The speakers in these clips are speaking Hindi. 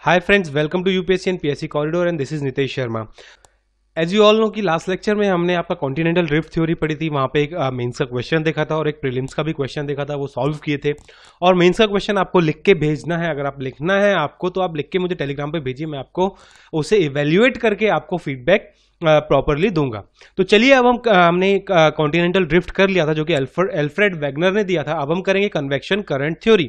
Hi friends welcome to UPSC and PSC corridor and this is Nitesh Sharma as you all know कि लास्ट लेक्चर में हमने आपका कॉन्टिनेंटल रिफ्ट थ्योरी पढ़ी थी वहाँ पे एक मेंस का क्वेश्चन देखा था और एक प्रीलिम्स का भी क्वेश्चन देखा था वो सॉल्व किए थे और मेंस का क्वेश्चन आपको लिख के भेजना है अगर आप लिखना है आपको तो आप लिख के मुझे टेलीग्राम पर भेजिए मैं आपको उसे इवेल्युएट करके आपको फीडबैक प्रॉपरली दूंगा तो चलिए अब हम हमने कॉन्टिनेंटल ड्रिफ्ट कर लिया था जो कि एल्फ्रेड वैगनर ने दिया था अब हम करेंगे कन्वेक्शन करंट थ्योरी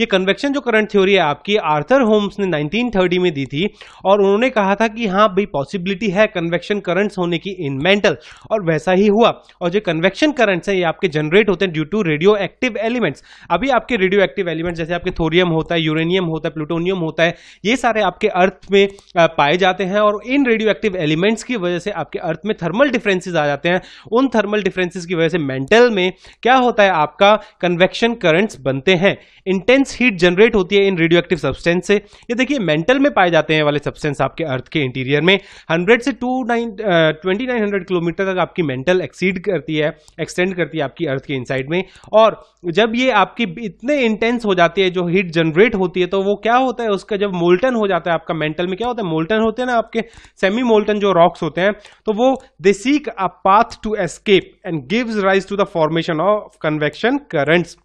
ये कन्वेक्शन जो करंट थ्योरी है आपकी आर्थर होम्स ने 1930 में दी थी और उन्होंने कहा था कि हाँ भाई पॉसिबिलिटी है कन्वेक्शन करंट्स होने की इन मेंटल और वैसा ही हुआ और जो कन्वेक्शन करंट्स हैं ये आपके जनरेट होते हैं due to radioactive elements अभी आपके रेडियो एक्टिव एलिमेंट्स जैसे आपके थोरियम होता है यूरेनियम होता है प्लूटोनियम होता है ये सारे आपके अर्थ में पाए जाते हैं और इन रेडियो एक्टिव एलिमेंट्स की वजह वजह से आपके अर्थ में थर्मल डिफरेंसेस आ जाते हैं उन थर्मल डिफरेंसेस की वजह से मेंटल में क्या होता है आपका कन्वेक्शन करंट्स बनते हैं इंटेंस हीट जनरेट होती है इन रेडियो एक्टिव सब्सटेंस से ये देखिए मेंटल में पाए जाते हैं वाले सब्सटेंस आपके अर्थ के इंटीरियर में हंड्रेड से टू नाइन किलोमीटर तक आपकी मेंटल एक्सीड करती है एक्सटेंड करती है आपकी अर्थ के इनसाइड में और जब ये आपकी इतने इंटेंस हो जाती है जो हीट जनरेट होती है तो वो क्या होता है उसका जब मोल्टन हो जाता है आपका मेंटल में क्या होता है मोल्टन होते हैं ना आपके सेमी मोल्टन जो रॉक्स होते हैं होते हैं तो वो they seek a path to escape and gives rise to the formation of convection currents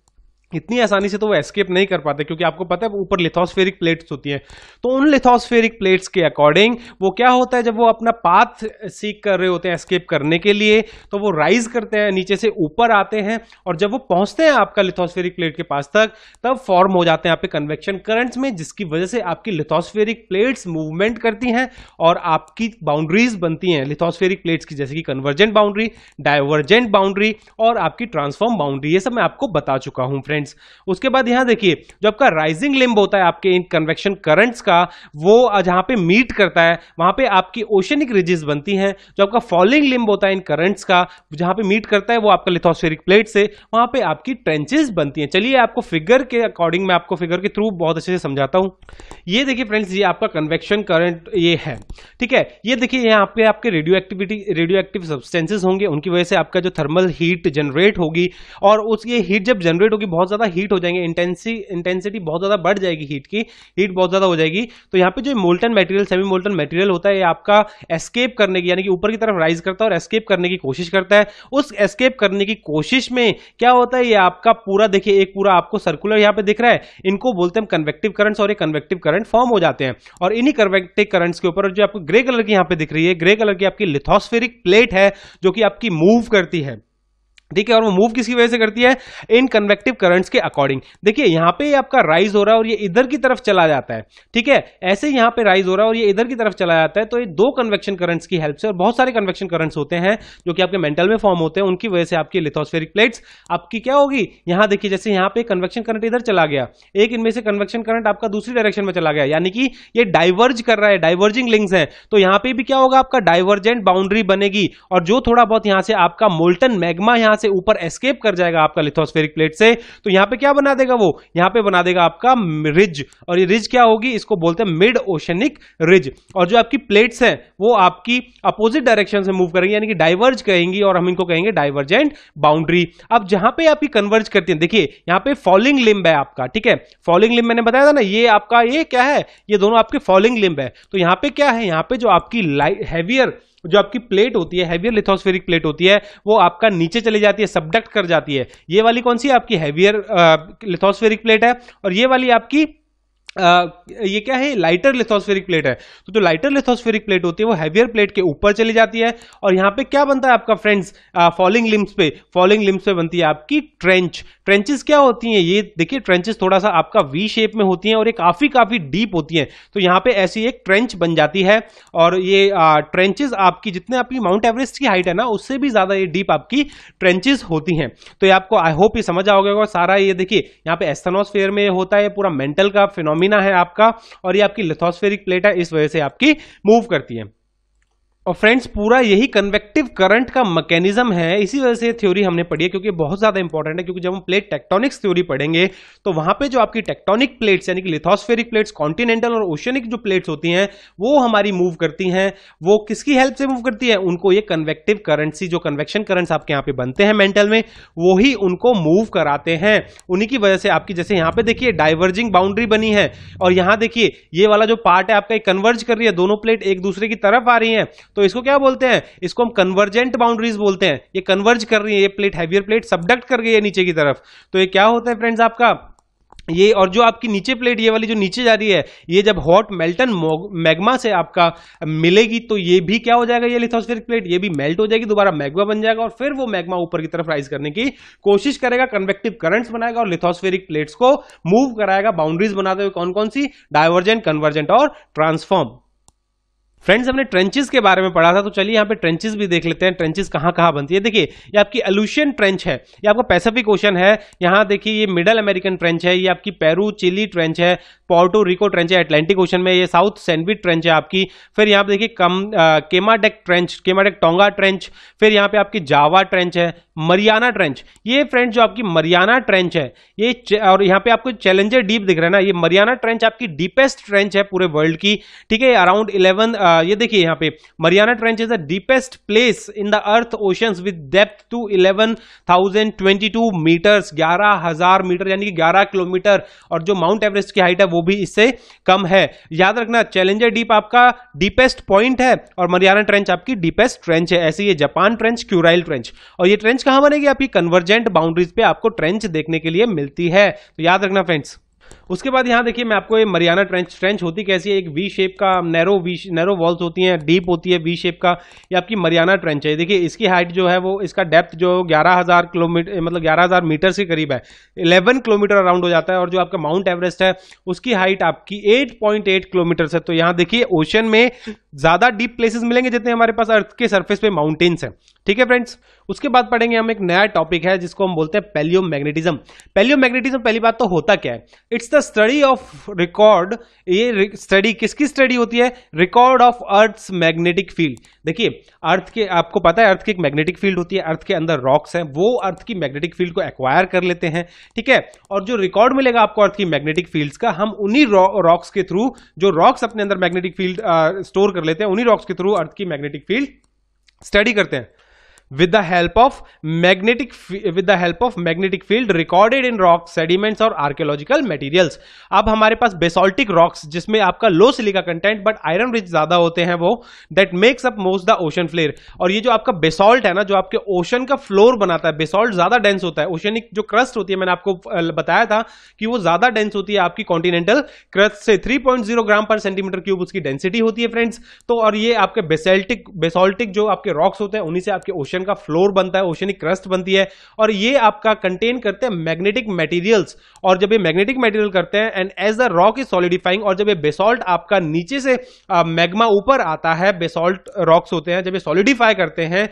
इतनी आसानी से तो वो एस्केप नहीं कर पाते क्योंकि आपको पता है ऊपर लिथोस्फेरिक प्लेट्स होती हैं तो उन लिथोस्फेरिक प्लेट्स के अकॉर्डिंग वो क्या होता है जब वो अपना पाथ सीख कर रहे होते हैं एस्केप करने के लिए तो वो राइज करते हैं नीचे से ऊपर आते हैं और जब वो पहुंचते हैं आपका लिथोस्फेरिक प्लेट के पास तक तब फॉर्म हो जाते हैं आपके कन्वेक्शन करंट्स में जिसकी वजह से आपकी लिथोस्फेरिक प्लेट्स मूवमेंट करती हैं और आपकी बाउंड्रीज बनती हैं लिथोस्फेरिक प्लेट्स की जैसे कि कन्वर्जेंट बाउंड्री डाइवर्जेंट बाउंड्री और आपकी ट्रांसफॉर्म बाउंड्री ये सब मैं आपको बता चुका हूँ फ्रेंड फ्रेंड्स उसके बाद यहां देखिए जो आपका राइजिंग लिम्ब होता है आपके इन कन्वेक्शन करंट्स का वो जहां पे मीट करता है वहां पे आपकी ओशनिक रिजेस बनती हैं जो आपका फॉलिंग लिम्ब होता है इन करंट्स का जहां पे मीट करता है वो आपका लिथोस्फेरिक प्लेट से वहां पे आपकी ट्रेंचेस बनती हैं चलिए आपको फिगर के अकॉर्डिंग में आपको फिगर के थ्रू बहुत अच्छे से समझाता हूं ये देखिए फ्रेंड्स ये आपका कन्वेक्शन करंट ये है ठीक है ये देखिए यहाँ आपके आपके radioactivity radioactive substances होंगे उनकी वजह से आपका जो थर्मल हीट जनरेट होगी और उस ये हीट जब जनरेट होगी बहुत बहुत ज़्यादा हीट हो जाएंगे इंटेंसी इंटेंसिटी बहुत ज़्यादा बढ़ जाएगी हीट की हीट बहुत ज़्यादा हो जाएगी तो यहाँ पे जो molten material semi molten material होता है ये आपका एस्केप करने की यानी कि ऊपर की तरफ राइज करता है और एस्केप करने की कोशिश करता है उस एस्केप करने की कोशिश में क्या होता है ये आपका पूरा देखिए एक पूरा आपको सर्कुलर यहाँ पे दिख रहा है इनको बोलते हैं कन्वेक्टिव करंट्स और ये कन्वेक्टिव करंट फॉर्म हो जाते हैं और इन्हीं कन्वेक्टिव करंट्स के ऊपर जो आपको ग्रे कलर की यहाँ पे दिख रही है ग्रे कलर की आपकी लिथोस्फेरिक प्लेट है जो कि आपकी मूव करती है ठीक है और वो मूव किसकी वजह से करती है इन कन्वेक्टिव करंट्स के अकॉर्डिंग देखिए यहां पे आपका राइज हो रहा है और ये इधर की तरफ चला जाता है ठीक है ऐसे यहां पे राइज हो रहा है और ये इधर की तरफ चला जाता है तो ये दो कन्वेक्शन करंट्स की हेल्प से और बहुत सारे कन्वेक्शन करंट्स होते हैं जो कि आपके मेंटल में फॉर्म होते हैं उनकी वजह से आपकी लिथोस्फेरिक प्लेट्स आपकी क्या होगी यहां देखिए जैसे यहां पर कन्वेक्शन करंट इधर चला गया एक इनमें से कन्वेक्शन करंट आपका दूसरी डायरेक्शन में चला गया यानी कि यह डाइवर्ज कर रहा है डाइवर्जिंग लिंक्स है तो यहां पर भी क्या होगा आपका डाइवर्जेंट बाउंड्री बनेगी और जो थोड़ा बहुत यहां से आपका मोल्टन मैगमा यहां से ऊपर एस्केप कर जाएगा आपका लिथोस्फेरिक प्लेट से तो यहां पे क्या बना देगा वो यहां पे बना देगा आपका रिज और ये रिज क्या होगी इसको बोलते हैं मिड ओशनिक रिज और जो आपकी प्लेट्स हैं वो आपकी अपोजिट डायरेक्शन से मूव करेंगी यानी कि डाइवर्ज कहेंगी और हम इनको कहेंगे डाइवर्जेंट बाउंड्री अब जहां पे आपकी कन्वर्ज करती है देखिए यहां पे फॉलिंग लिंब है आपका ठीक है फॉलिंग लिंब मैंने बताया था ना ये आपका ये क्या है ये दोनों आपके फॉलिंग लिंब है तो यहां पर क्या है यहां पर जो आपकी लाइट हैवियर जो आपकी प्लेट होती है हैवियर लिथोस्फेरिक प्लेट होती है वो आपका नीचे चली जाती है सबडक्ट कर जाती है ये वाली कौन सी आपकी हैवियर लिथोस्फेरिक प्लेट है और ये वाली आपकी आ, ये क्या है लाइटर लिथोस्फेरिक प्लेट है तो जो लाइटर लिथोस्फेरिक प्लेट होती है वो हैवियर प्लेट के ऊपर चली जाती है और यहाँ पे क्या बनता है आपका फ्रेंड्स फॉलिंग लिम्स पे फॉलिंग लिम्स पे बनती है आपकी ट्रेंच ट्रेंचेस क्या होती हैं ये देखिए ट्रेंचेस थोड़ा सा आपका वी शेप में होती हैं और ये काफ़ी काफ़ी डीप होती हैं तो यहाँ पे ऐसी एक ट्रेंच बन जाती है और ये ट्रेंचेज आपकी जितने आपकी माउंट एवरेस्ट की हाइट है ना उससे भी ज़्यादा ये डीप आपकी ट्रेंचेज होती हैं तो ये आपको आई होप ये समझ आओगे सारा ये देखिए यहाँ पे एस्थनोस्फेयर में होता है पूरा मेंटल का फिनोमिन लामिना है आपका और ये आपकी लिथोस्फेरिक प्लेट है इस वजह से आपकी मूव करती है और फ्रेंड्स पूरा यही कन्वेक्टिव करंट का मैकेनिज्म है इसी वजह से थ्योरी हमने पढ़ी है क्योंकि बहुत ज्यादा इंपॉर्टेंट है क्योंकि जब हम प्लेट टेक्टोनिक्स थ्योरी पढ़ेंगे तो वहां पे जो आपकी टेक्टोनिक प्लेट्स यानी कि लिथोस्फेरिक प्लेट्स कॉन्टिनेंटल और ओशनिक जो प्लेट्स होती हैं वो हमारी मूव करती हैं वो किसकी हेल्प से मूव करती है उनको ये कन्वेक्टिव करंटसी जो कन्वेक्शन करंट्स आपके यहाँ पे बनते हैं मेंटल में वो ही उनको मूव कराते हैं उन्हीं की वजह से आपकी जैसे यहाँ पे देखिए डाइवर्जिंग बाउंड्री बनी है और यहाँ देखिए ये वाला जो पार्ट है आपका कन्वर्ज कर रही है दोनों प्लेट एक दूसरे की तरफ आ रही है तो इसको क्या बोलते हैं इसको हम कन्वर्जेंट बाउंड्रीज बोलते हैं ये कन्वर्ज कर रही है ये प्लेट हैवियर प्लेट सबडक्ट कर गई है नीचे की तरफ तो ये क्या होता है फ्रेंड्स आपका ये और जो आपकी नीचे प्लेट ये वाली जो नीचे जा रही है ये जब हॉट मेल्टन मैग्मा से आपका मिलेगी तो ये भी क्या हो जाएगा ये लिथोस्फेरिक प्लेट ये भी मेल्ट हो जाएगी दोबारा मैग्मा बन जाएगा और फिर वो मैग्मा ऊपर की तरफ राइज करने की कोशिश करेगा कन्वेक्टिव करंट्स बनाएगा और लिथोस्फेरिक प्लेट्स को मूव कराएगा बाउंड्रीज बनाते हुए कौन कौन सी डायवर्जेंट कन्वर्जेंट और ट्रांसफॉर्म फ्रेंड्स हमने ट्रेंचेस के बारे में पढ़ा था तो चलिए यहाँ पे ट्रेंचेस भी देख लेते हैं ट्रेंचेस कहाँ कहाँ बनती है देखिए ये आपकी अलूशियन ट्रेंच है ये आपका पैसिफिक ओशन है यहाँ देखिए ये मिडल अमेरिकन ट्रेंच है ये आपकी पेरू चिली ट्रेंच है पोर्टो रिको ट्रेंच है अटलांटिक ओशन में ये साउथ सैंडविच ट्रेंच है आपकी फिर यहाँ पे देखिए कम Kermadec trench Kermadec Tonga trench फिर यहाँ पे आपकी जावा ट्रेंच है मरियाना ट्रेंच ये फ्रेंड जो आपकी मरियाना ट्रेंच है ये और यहाँ पे आपको चैलेंजर डीप दिख रहा है ना ये मरियाना ट्रेंच आपकी डीपेस्ट ट्रेंच है पूरे वर्ल्ड की ठीक है अराउंड इलेवन ये देखिए यहाँ पे Mariana trench is the deepest place in the earth ocean with depth to eleven thousand twenty two metres ग्यारह हजार मीटर यानी कि ग्यारह किलोमीटर और जो माउंट एवरेस्ट की हाइट है वो भी इससे कम है याद रखना चैलेंजर डीप आपका डीपेस्ट पॉइंट है और मरियाना ट्रेंच आपकी डीपेस्ट ट्रेंच है ऐसे ये जापान ट्रेंच क्यूराइल ट्रेंच और ये ट्रेंच कहां बनेगी आपकी कन्वर्जेंट बाउंड्रीज पे आपको ट्रेंच देखने के लिए मिलती है तो याद रखना फ्रेंड्स उसके बाद यहाँ देखिए मैं आपको ये मरियाना ट्रेंच ट्रेंच होती कैसी है एक वी शेप का नैरो वी नैरो वॉल्स होती हैं डीप होती है वी शेप का ये आपकी मरियाना ट्रेंच है देखिए इसकी हाइट जो है वो इसका डेप्थ जो ग्यारह हज़ार किलोमीटर मतलब ग्यारह हज़ार मीटर से करीब है इलेवन किलोमीटर अराउंड हो जाता है और जो आपका माउंट एवरेस्ट है उसकी हाइट आपकी एट पॉइंट किलोमीटर है तो यहाँ देखिए ओशन में ज़्यादा डीप प्लेसेस मिलेंगे जितने हमारे पास अर्थ के सर्फेस पे माउंटेन्स हैं ठीक है फ्रेंड्स उसके बाद पढ़ेंगे हम एक नया टॉपिक है जिसको हम बोलते हैं पेलियो मैग्नेटिज्म पेलियो मैग्नेटिज्म पहली बात तो होता क्या है it's the study of record ये स्टडी किसकी स्टडी होती है record of earth magnetic field देखिए अर्थ के आपको पता है अर्थ की एक मैग्नेटिक फील्ड होती है अर्थ के अंदर रॉक्स हैं वो अर्थ की मैग्नेटिक फील्ड को एक्वायर कर लेते हैं ठीक है और जो रिकॉर्ड मिलेगा आपको अर्थ की मैग्नेटिक फील्ड्स का हम उन्हीं रॉक्स के थ्रू जो रॉक्स अपने अंदर मैग्नेटिक फील्ड स्टोर कर लेते हैं उन्हीं रॉक्स के थ्रू अर्थ की मैग्नेटिक फील्ड स्टडी करते हैं with the help of magnetic with the help of magnetic field recorded in rock sediments और आर्कियोलॉजिकल मटेरियल्स अब हमारे पास बेसोल्टिक रॉक्स जिसमें आपका low silica content but iron rich ज्यादा होते हैं वो that makes up most the ocean floor और ये जो आपका बेसॉल्ट है ना जो आपके ओशन का फ्लोर बनाता है बेसॉल्ट ज्यादा डेंस होता है ओशनिक जो क्रस्ट होती है मैंने आपको बताया था कि वो ज्यादा डेंस होती है आपकी कॉन्टिनेंटल क्रस्ट से 3.0 ग्राम पर सेंटीमीटर क्यूब उसकी डेंसिटी होती है फ्रेंड्स तो और ये आपके बेसेल्टिक बेसॉल्टिक जो आपके रॉक्स होते हैं उन्हीं से आपके ओशन का फ्लोर बनता है ओशनिक क्रस्ट बनती है और ये आपका कंटेन करते हैं मैग्नेटिक मटेरियल्स और जब ये मैग्नेटिक मटेरियल करते हैं and as the rock is solidifying और जब ये बेसॉल्ट आपका नीचे से मैग्मा ऊपर आता है बेसॉल्ट रॉक्स होते हैं जब ये सॉलिडिफाई करते हैं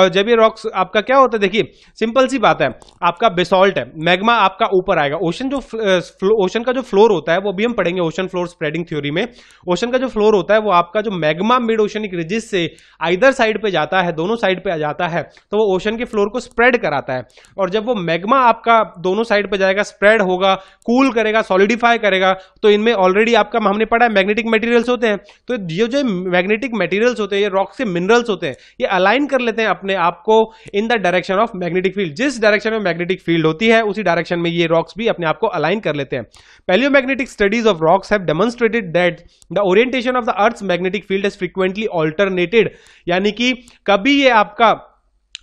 और जब ये रॉक्स आपका क्या होता है देखिए सिंपल सी बात है आपका बेसॉल्ट है मैग्मा आपका ऊपर आएगा ओशन जो ओशन का जो फ्लोर होता है वो भी हम पढ़ेंगे ओशन फ्लोर स्प्रेडिंग थ्योरी में ओशन का जो फ्लोर होता है वो आपका जो मैग्मा मिड ओशनिक रिजिस से आइदर साइड पे जाता है दोनों साइड पे जाता है आता है तो वो ओशन के फ्लोर को स्प्रेड कराता है और जब वो मैग्मा आपका दोनों साइड पर जाएगा स्प्रेड होगा कूल करेगा सॉलिडिफाई करेगा तो इनमें ऑलरेडी आपका हमने पढ़ा है मैग्नेटिक मटेरियल्स होते हैं तो ये जो मैग्नेटिक मटेरियल्स होते हैं ये रॉक से मिनरल्स होते हैं ये अलाइन कर लेते हैं अपने आप को in the direction of magnetic field जिस डायरेक्शन में मैग्नेटिक फील्ड होती है उसी डायरेक्शन में ये रॉक्स भी अपने आप को अलाइन कर लेते हैं पहले magnetic studies of rocks have demonstrated that the orientation of the earth magnetic field is frequently alternated यानी कि कभी ये आपका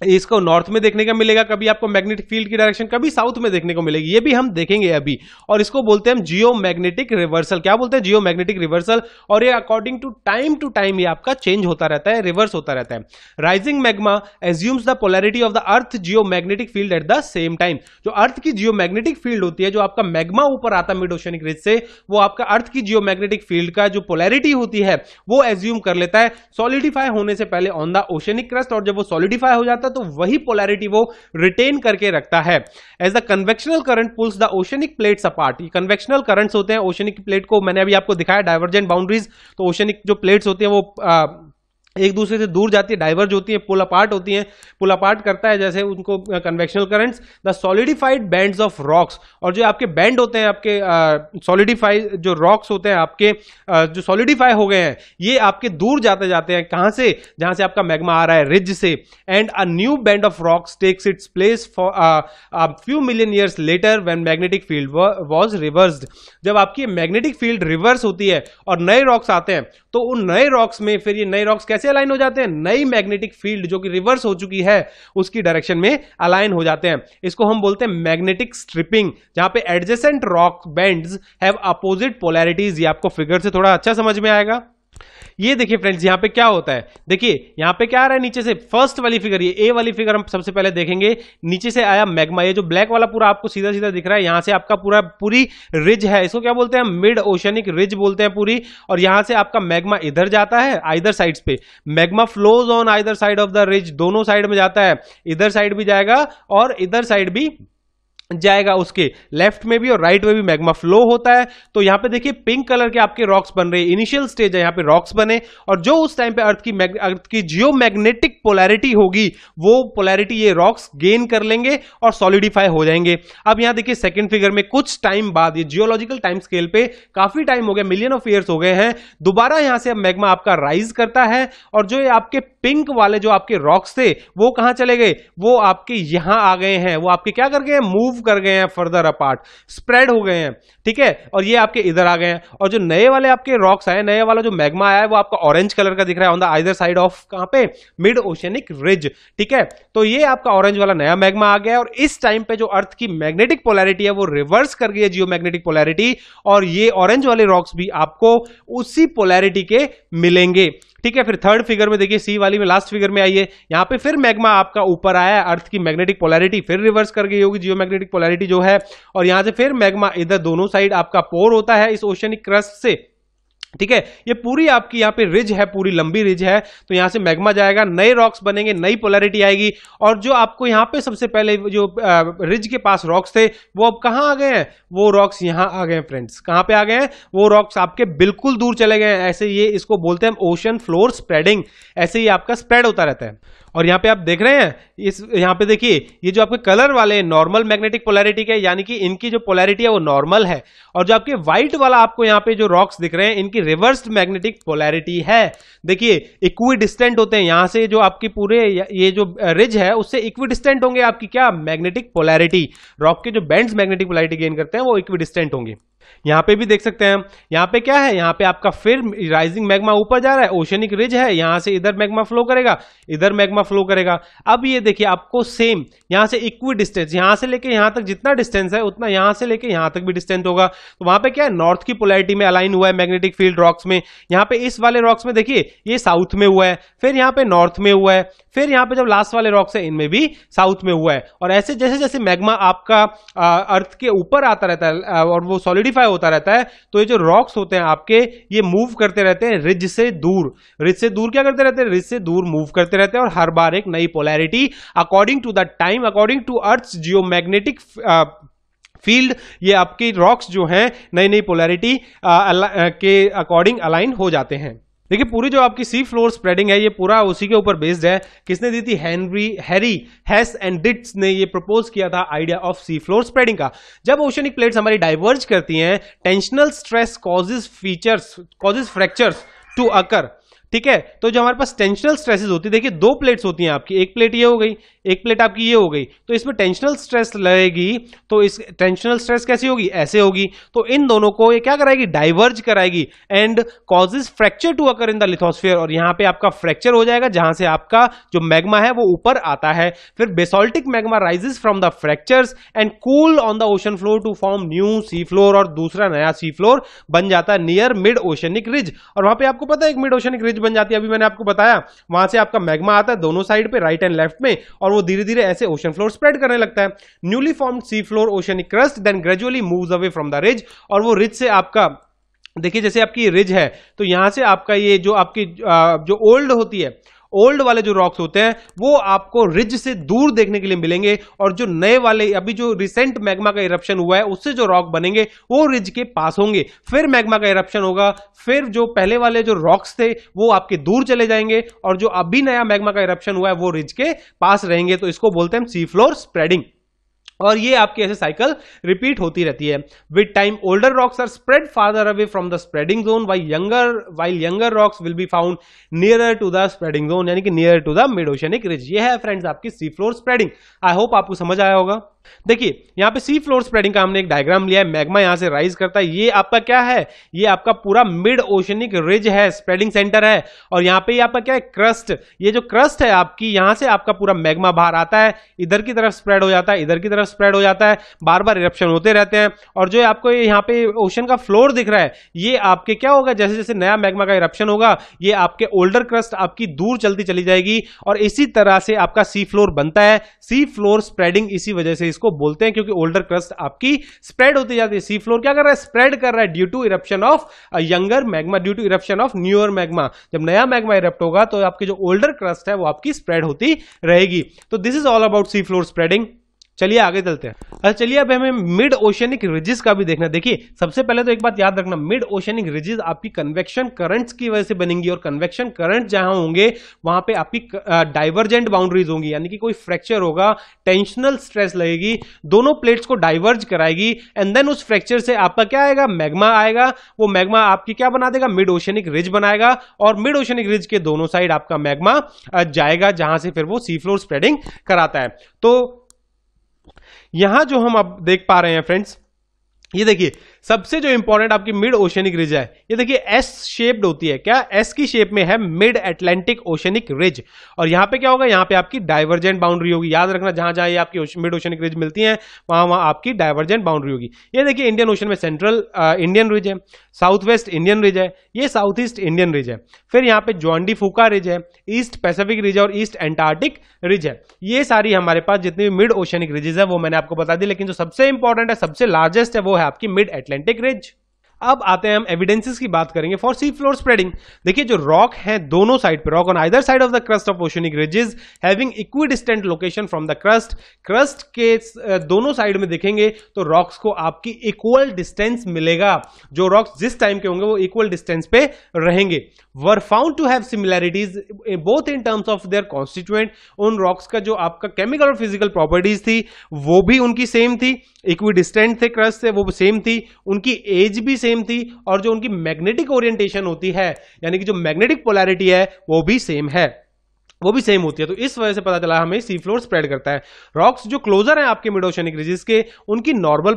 इसको नॉर्थ में देखने का मिलेगा कभी आपको मैग्नेटिक फील्ड की डायरेक्शन कभी साउथ में देखने को मिलेगी ये भी हम देखेंगे अभी और इसको बोलते हैं हम जियो मैग्नेटिक रिवर्सल क्या बोलते हैं जियो मैग्नेटिक रिवर्सल और ये according to time to time ये आपका चेंज होता रहता है रिवर्स होता रहता है rising magma assumes the polarity of the earth geomagnetic field at the same time जो अर्थ की जियो मैग्नेटिक फील्ड होती है जो आपका मैग्मा ऊपर आता है मिड ओशनिक रेज से वो आपका अर्थ की जियो मैग्नेटिक फील्ड का जो पोलैरिटी होती है वो एज्यूम कर लेता है सॉलिडिफाई होने से पहले ऑन द ओशनिक क्रस्ट और जब वो सॉलिडिफाई हो जाता है है तो वही पोलैरिटी वो रिटेन करके रखता है as the convectional current pulls the oceanic plates apart ये कन्वेक्शनल करंट्स होते हैं ओशनिक प्लेट को मैंने अभी आपको दिखाया डाइवर्जेंट बाउंड्रीज तो ओशनिक जो प्लेट्स होते हैं वो एक दूसरे से दूर जाती है डाइवर्ज होती है पुल अपार्ट होती है पुल अपार्ट करता है जैसे उनको convectional currents the solidified bands of rocks और जो आपके बैंड होते हैं आपके सॉलिडिफाई जो रॉक्स होते हैं आपके uh, जो सॉलिडिफाई हो गए हैं ये आपके दूर जाते जाते हैं कहाँ से जहाँ से आपका मैग्मा आ रहा है रिज से and a new band of rocks takes its place for few million years later when magnetic field was reverse जब आपकी मैग्नेटिक फील्ड रिवर्स होती है और नए रॉक्स आते हैं तो उन नए रॉक्स में फिर ये नए रॉक्स कैसे अलाइन हो जाते हैं नई मैग्नेटिक फील्ड जो कि रिवर्स हो चुकी है उसकी डायरेक्शन में अलाइन हो जाते हैं इसको हम बोलते हैं मैग्नेटिक स्ट्रिपिंग जहां पे adjacent rock bands have opposite polarities ये आपको फिगर से थोड़ा अच्छा समझ में आएगा ये देखिए फ्रेंड्स यहां पे क्या होता है देखिए यहां पे क्या आ रहा है नीचे से फर्स्ट वाली फिगर ये ए वाली फिगर हम सबसे पहले देखेंगे नीचे से आया मैग्मा ये जो ब्लैक वाला पूरा आपको सीधा सीधा दिख रहा है यहां से आपका पूरा पूरी रिज है इसको क्या बोलते हैं मिड ओशनिक रिज बोलते हैं पूरी और यहां से आपका मैग्मा इधर जाता है आइदर साइड पे magma flows on either side of the ridge दोनों साइड में जाता है इधर साइड भी जाएगा और इधर साइड भी जाएगा उसके लेफ्ट में भी और राइट में भी मैग्मा फ्लो होता है तो यहां पे देखिए पिंक कलर के आपके रॉक्स बन रहे इनिशियल स्टेज है यहां पे रॉक्स बने और जो उस टाइम पे अर्थ की अर्थ की जियो मैग्नेटिक पोलैरिटी होगी वो पोलैरिटी ये रॉक्स गेन कर लेंगे और सॉलिडिफाई हो जाएंगे अब यहां देखिए सेकेंड फिगर में कुछ टाइम बाद ये जियोलॉजिकल टाइम स्केल पे काफी टाइम हो गया मिलियन ऑफ ईयर्स हो गए हैं दोबारा यहां से अब मैग्मा आपका राइज करता है और जो ये आपके पिंक वाले जो आपके रॉक्स थे वो कहां चले गए वो आपके यहां आ गए हैं वो आपके क्या कर गए मूव कर गए हैं फर्दर अपार्ट स्प्रेड हो गए हैं ठीक है और ये आपके इधर आ गए हैं और जो नए वाले आपके रॉक्स आए नए वाला जो मैग्मा आया है वो आपका ऑरेंज कलर का दिख रहा है on the either side of कहां पे मिड ओशनिक रिज ठीक है तो ये आपका ऑरेंज वाला नया मैग्मा आ गया है और इस टाइम पे जो अर्थ की मैग्नेटिक पोलैरिटी है वो रिवर्स कर गई है जियो मैग्नेटिक पोलैरिटी और ये ऑरेंज वाले रॉक्स भी आपको उसी पोलैरिटी के मिलेंगे ठीक है फिर थर्ड फिगर में देखिए सी वाली में लास्ट फिगर में आइए यहाँ पे फिर मैग्मा आपका ऊपर आया अर्थ की मैग्नेटिक पोलैरिटी फिर रिवर्स कर गई होगी जियो मैग्नेटिक पोलैरिटी जो है और यहां से फिर मैग्मा इधर दोनों साइड आपका पोर होता है इस ओशनिक क्रस्ट से ठीक है ये पूरी आपकी यहाँ पे रिज है पूरी लंबी रिज है तो यहाँ से मैग्मा जाएगा नए रॉक्स बनेंगे नई पोलैरिटी आएगी और जो आपको यहाँ पे सबसे पहले जो रिज के पास रॉक्स थे वो अब कहाँ आ गए हैं वो रॉक्स यहाँ आ गए हैं फ्रेंड्स कहाँ पे आ गए हैं वो रॉक्स आपके बिल्कुल दूर चले गए हैं ऐसे ये इसको बोलते हैं ओशन फ्लोर स्प्रेडिंग ऐसे ही आपका स्प्रेड होता रहता है और यहाँ पे आप देख रहे हैं इस यहाँ पे देखिए ये जो आपके कलर वाले नॉर्मल मैग्नेटिक पोलैरिटी के यानी कि इनकी जो पोलैरिटी है वो नॉर्मल है और जो आपके व्हाइट वाला आपको यहाँ पे जो रॉक्स दिख रहे हैं इनकी रिवर्स्ड मैग्नेटिक पोलैरिटी है देखिए इक्वी डिस्टेंट होते हैं यहाँ से जो आपके पूरे ये जो रिज है उससे इक्वी डिस्टेंट होंगे आपकी क्या मैग्नेटिक पोलैरिटी रॉक के जो बैंड मैग्नेटिक पोलैरिटी गेन करते हैं वो इक्वी डिस्टेंट होंगे यहाँ पे भी देख सकते हैं यहाँ पे क्या है यहाँ पे आपका फिर राइजिंग मैग्मा ऊपर जा रहा है ओशनिक रिज है यहाँ से इधर मैग्मा फ्लो करेगा इधर मैग्मा फ्लो करेगा अब ये देखिए आपको सेम यहाँ से इक्वी डिस्टेंस यहाँ से लेके यहाँ तक जितना डिस्टेंस है उतना यहाँ से लेके यहाँ तक भी डिस्टेंस होगा तो वहाँ पे क्या है नॉर्थ की पोलैरिटी में अलाइन हुआ है मैग्नेटिक फील्ड रॉक्स में यहाँ पे इस वाले रॉक्स में देखिए ये साउथ में हुआ है फिर यहाँ पे नॉर्थ में हुआ है फिर यहाँ पे जब लास्ट वाले रॉक्स है इनमें भी साउथ में हुआ है और ऐसे जैसे जैसे मैग्मा आपका आ, अर्थ के ऊपर आता रहता है और वो सॉलिडिफाई होता रहता है तो ये जो रॉक्स होते हैं आपके ये मूव करते रहते हैं रिज से दूर रिज से दूर क्या करते रहते हैं रिज से दूर मूव करते रहते हैं और हर बार एक नई polarity according to the time according to earth geo field ये आपकी रॉक्स जो हैं नई नई पोलैरिटी के अकॉर्डिंग अलाइन हो जाते हैं देखिए पूरी जो आपकी सी फ्लोर स्प्रेडिंग है ये पूरा उसी के ऊपर बेस्ड है किसने दी थी Henry Harry Hess and Dietz ने ये प्रपोज किया था idea of sea floor spreading का जब ओशनिक प्लेट्स हमारी डाइवर्ज करती हैं tensional stress causes features causes fractures to occur ठीक है तो जो हमारे पास टेंशनल स्ट्रेसेस होती है देखिए दो प्लेट्स होती हैं आपकी एक प्लेट ये हो गई एक प्लेट आपकी ये हो गई तो इसमें टेंशनल स्ट्रेस लगेगी तो इस टेंशनल स्ट्रेस कैसी होगी ऐसे होगी तो इन दोनों को ये क्या कराएगी डाइवर्ज कराएगी and causes fracture to occur in the lithosphere और यहाँ पे आपका फ्रैक्चर हो जाएगा जहां से आपका जो मैग्मा है वो ऊपर आता है फिर basaltic magma rises from the fractures and cool on the ocean floor to form new sea floor और दूसरा नया सी फ्लोर बन जाता है नियर मिड ओशनिक रिज और वहां पर आपको पता है एक मिड ओशनिक रिज बन जाती है अभी मैंने आपको बताया वहां से आपका मैग्मा आता है दोनों साइड पे राइट एंड लेफ्ट में और वो धीरे धीरे ऐसे ओशन फ्लोर स्प्रेड करने लगता है newly form sea floor ocean crust then gradually moves away from the ridge और वो रिज से आपका देखिए जैसे आपकी रिज है तो यहां से आपका ये जो आपकी जो ओल्ड होती है ओल्ड वाले जो रॉक्स होते हैं वो आपको रिज से दूर देखने के लिए मिलेंगे और जो नए वाले अभी जो रिसेंट मैग्मा का इरप्शन हुआ है उससे जो रॉक बनेंगे वो रिज के पास होंगे फिर मैग्मा का इरप्शन होगा फिर जो पहले वाले जो रॉक्स थे वो आपके दूर चले जाएंगे और जो अभी नया मैग्मा का इरप्शन हुआ है वो रिज के पास रहेंगे तो इसको बोलते हैं सी फ्लोर स्प्रेडिंग और ये आपकी ऐसे साइकिल रिपीट होती रहती है with time older rocks are spread farther away from the spreading zone why younger while younger rocks will be found nearer to the spreading zone यानी कि near to the mid oceanic ridge ये है फ्रेंड्स आपकी sea floor spreading I hope आपको समझ आया होगा देखिए यहां पे सी फ्लोर स्प्रेडिंग का हमने एक डायग्राम लिया है मैग्मा यहां से राइज करता है ये आपका क्या है ये आपका पूरा मिड ओशनिक रिज है स्प्रेडिंग सेंटर है और यहां पे ये आपका क्या है क्रस्ट ये जो क्रस्ट है आपकी यहां से आपका पूरा मैग्मा बाहर आता है इधर की तरफ स्प्रेड हो जाता है इधर की तरफ स्प्रेड हो जाता है बार बार इरप्शन होते रहते हैं और जो आपको यहां पर ओशन का फ्लोर दिख रहा है ये आपके क्या होगा जैसे जैसे नया मैगमा का इरप्शन होगा ये आपके ओल्डर क्रस्ट आपकी दूर चलती चली जाएगी और इसी तरह से आपका सी फ्लोर बनता है सी फ्लोर स्प्रेडिंग इसी वजह से को बोलते हैं क्योंकि ओल्डर क्रस्ट आपकी स्प्रेड होती जाती है सी फ्लोर क्या कर रहा है स्प्रेड कर रहा है due to eruption of younger magma due to eruption of newer magma जब नया मैग्मा इरप्ट होगा तो आपकी जो ओल्डर क्रस्ट है वो आपकी स्प्रेड होती रहेगी तो this is all about sea floor spreading चलिए आगे चलते हैं अच्छा चलिए अब हमें मिड ओशनिक रिजिस का भी देखना देखिए सबसे पहले तो एक बात याद रखना मिड ओशनिक रिजिस आपकी कन्वेक्शन करंट्स की वजह से बनेंगी और कन्वेक्शन करंट जहां होंगे वहां पे आपकी डाइवर्जेंट बाउंड्रीज होंगी यानी कि कोई फ्रैक्चर होगा टेंशनल स्ट्रेस लगेगी दोनों प्लेट्स को डाइवर्ज कराएगी एंड देन उस फ्रैक्चर से आपका क्या आएगा मैग्मा आएगा वो मैग्मा आपकी क्या बना देगा मिड ओशनिक रिज बनाएगा और मिड ओशनिक रिज के दोनों साइड आपका मैग्मा जाएगा जहां से फिर वो सी फ्लोर स्प्रेडिंग कराता है तो यहां जो हम अब देख पा रहे हैं फ्रेंड्स ये देखिए सबसे जो इंपॉर्टेंट आपकी मिड ओशनिक रिज है ये देखिए एस शेप्ड होती है क्या एस की शेप में है मिड एटलांटिक ओशनिक रिज और यहां पे क्या होगा यहां पे आपकी डाइवर्जेंट बाउंड्री होगी याद रखना जहां जहां ये आपकी मिड ओशनिक रिज मिलती है वहां वहां आपकी डायवर्जेंट बाउंड्री होगी ये देखिए इंडियन ओशन में सेंट्रल इंडियन रिज है साउथ वेस्ट इंडियन रिज है ये साउथ ईस्ट इंडियन रिज है फिर यहां पर ज्वांडी फूका रिज है ईस्ट पैसेफिक रिज है और ईस्ट एंटार्टिक रिज है ये सारी हमारे पास जितनी भी मिड ओशनिक रिजेज है वो मैंने आपको बता दी लेकिन जो सबसे इंपॉर्टेंट है सबसे लार्जेस्ट है वो है आपकी मिड एटलांटिक Atlantic Ridge. अब आते हैं हम एविडेंसेस की बात करेंगे फॉर सी फ्लोर स्प्रेडिंग देखिए जो रॉक है दोनों साइड पे rock on either side of the crust of oceanic ridges having equidistant location from the crust crust के दोनों साइड में देखेंगे तो रॉक्स को आपकी इक्वल डिस्टेंस मिलेगा जो रॉक्स जिस टाइम के होंगे वो इक्वल डिस्टेंस पे रहेंगे were found to have similarities both in terms of their constituent उन रॉक्स का जो आपका केमिकल और फिजिकल प्रॉपर्टीज थी वो भी उनकी सेम थी इक्वी डिस्टेंट थे क्रस्ट से वो सेम थी उनकी एज भी सेम सेम थी और जो उनकी मैग्नेटिक ओरिएंटेशन होती है यानी कि जो मैग्नेटिक पोलैरिटी है वो भी सेम है वो भी सेम होती है तो इस वजह से पता चला हमें सी फ्लोर स्प्रेड करता है रॉक्स जो क्लोजर हैं आपके मिड ओशनिक रिजिस के उनकी नॉर्मल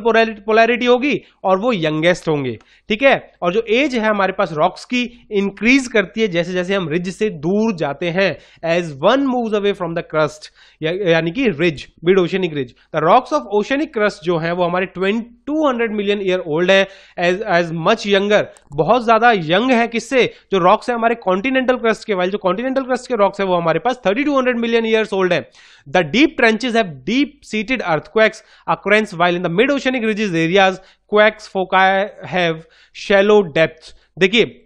पोलैरिटी होगी और वो यंगेस्ट होंगे ठीक है और जो एज है हमारे पास रॉक्स की इंक्रीज करती है जैसे जैसे हम रिज से दूर जाते हैं as one move away from the crust यानी कि ridge mid oceanic ridge the rocks of oceanic crust जो है वो हमारे twenty two hundred million year old है एज एज मच यंगर बहुत ज्यादा यंग है किससे जो रॉक्स है हमारे कॉन्टिनेंटल क्रस्ट के वाइल जो कॉन्टिनेंटल क्रस्ट के रॉक्स है वो हमारे हमारे पास 3200 मिलियन ईयर्स ओल्ड है the deep trenches have deep seated earthquakes occurrence while in the mid oceanic ridges areas quakes foci have shallow depth देखिए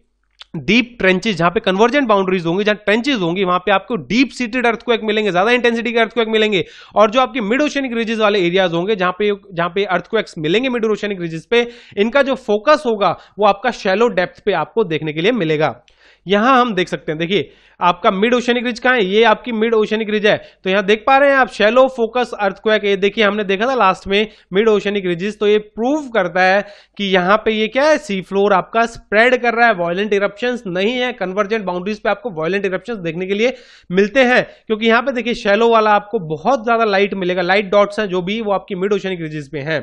डीप ट्रेंचेज जहां पे कन्वर्जेंट बाउंड्रीज होंगी जहां ट्रेंचेज होंगी वहां पे आपको डीप सीटेड अर्थक्वेक मिलेंगे ज्यादा इंटेंसिटी के अर्थक्वेक मिलेंगे और जो आपके मिड ओशनिक रिजेस वाले एरियाज होंगे जहां पे जहां पे अर्थक्वेक्स मिलेंगे मिड ओशनिक रिजेस पे इनका जो फोकस होगा वो आपका शेलो डेप्थ पे आपको देखने के लिए मिलेगा यहां हम देख सकते हैं देखिए आपका मिड ओशनिक रिज कहां है ये आपकी मिड ओशनिक रिज है तो यहां देख पा रहे हैं आप शेलो फोकस अर्थक्वेक ये देखिए हमने देखा था लास्ट में मिड ओशनिक रिजिस तो ये प्रूव करता है कि यहां पे ये क्या है सी फ्लोर आपका स्प्रेड कर रहा है वॉयलेंट इरप्शन नहीं है कन्वर्जेंट बाउंड्रीज पे आपको वॉयलेंट इरप्शन देखने के लिए मिलते हैं क्योंकि यहां पर देखिए शेलो वाला आपको बहुत ज्यादा लाइट मिलेगा लाइट डॉट्स है जो भी वो आपकी मिड ओशनिक रिजिस पे है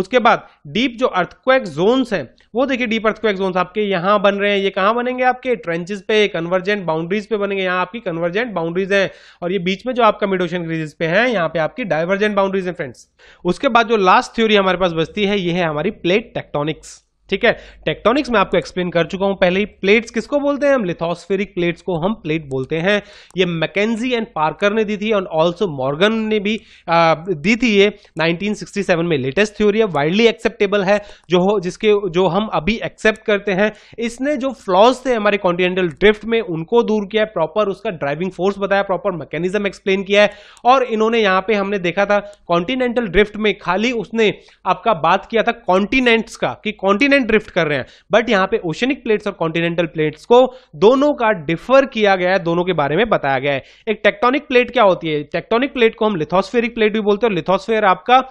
उसके बाद डीप जो अर्थक्वेक जोन्स है वो देखिए डीप अर्थक्वेक जोन्स आपके यहां बन रहे हैं ये कहां बनेंगे आपके ट्रेंचेस पे कन्वर्जेंट बाउंड्रीज पे बनेंगे यहां आपकी कन्वर्जेंट बाउंड्रीज है और ये बीच में जो आपका मिड ओशन क्रीजेस पे है यहाँ पे आपकी डाइवर्जेंट बाउंड्रीज है फ्रेंड्स उसके बाद जो लास्ट थ्योरी हमारे पास बचती है ये है हमारी प्लेट टेक्टोनिक्स ठीक है टेक्टोनिक्स में आपको एक्सप्लेन कर चुका हूं पहले ही प्लेट्स किसको बोलते हैं हम लिथोस्फेरिक प्लेट्स को हम प्लेट बोलते हैं ये मैकेजी एंड पार्कर ने दी थी और ऑल्सो मॉर्गन ने भी आ, दी थी ये 1967 में लेटेस्ट थ्योरी है वाइडली एक्सेप्टेबल है जो हो जिसके जो हम अभी एक्सेप्ट करते हैं इसने जो फ्लॉज थे हमारे कॉन्टिनेंटल ड्रिफ्ट में उनको दूर किया है प्रॉपर उसका ड्राइविंग फोर्स बताया प्रॉपर मैकेनिज्म एक्सप्लेन किया है और इन्होंने यहाँ पे हमने देखा था कॉन्टिनेंटल ड्रिफ्ट में खाली उसने आपका बात किया था कॉन्टिनेंट्स का कि कॉन्टिनेंट कॉन्टिनेंट ड्रिफ्ट कर रहे हैं बट यहां पे ओशनिक प्लेट्स और कॉन्टिनेंटल प्लेट्स को दोनों का डिफर किया गया है दोनों के बारे में बताया गया है एक टेक्टोनिक प्लेट क्या होती है टेक्टोनिक प्लेट को हम लिथोस्फेरिक प्लेट भी बोलते हैं लिथोस्फेयर आपका